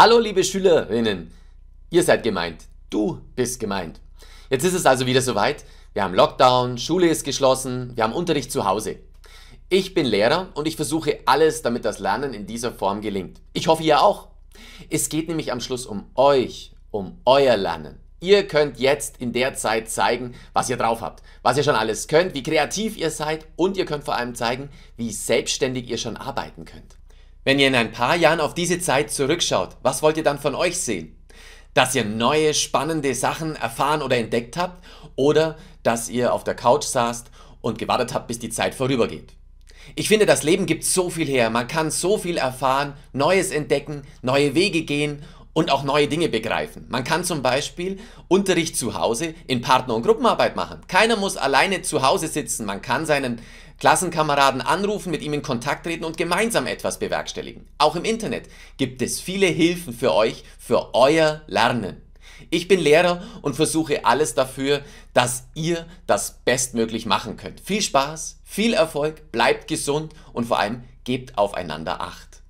Hallo liebe Schülerinnen, ihr seid gemeint, du bist gemeint. Jetzt ist es also wieder soweit, wir haben Lockdown, Schule ist geschlossen, wir haben Unterricht zu Hause. Ich bin Lehrer und ich versuche alles, damit das Lernen in dieser Form gelingt. Ich hoffe ihr auch. Es geht nämlich am Schluss um euch, um euer Lernen. Ihr könnt jetzt in der Zeit zeigen, was ihr drauf habt, was ihr schon alles könnt, wie kreativ ihr seid und ihr könnt vor allem zeigen, wie selbstständig ihr schon arbeiten könnt. Wenn ihr in ein paar Jahren auf diese Zeit zurückschaut, was wollt ihr dann von euch sehen? Dass ihr neue, spannende Sachen erfahren oder entdeckt habt oder dass ihr auf der Couch saßt und gewartet habt, bis die Zeit vorübergeht. Ich finde, das Leben gibt so viel her. Man kann so viel erfahren, Neues entdecken, neue Wege gehen und auch neue Dinge begreifen. Man kann zum Beispiel Unterricht zu Hause in Partner- und Gruppenarbeit machen. Keiner muss alleine zu Hause sitzen. Man kann seinen Klassenkameraden anrufen, mit ihm in Kontakt treten und gemeinsam etwas bewerkstelligen. Auch im Internet gibt es viele Hilfen für euch, für euer Lernen. Ich bin Lehrer und versuche alles dafür, dass ihr das bestmöglich machen könnt. Viel Spaß, viel Erfolg, bleibt gesund und vor allem gebt aufeinander Acht.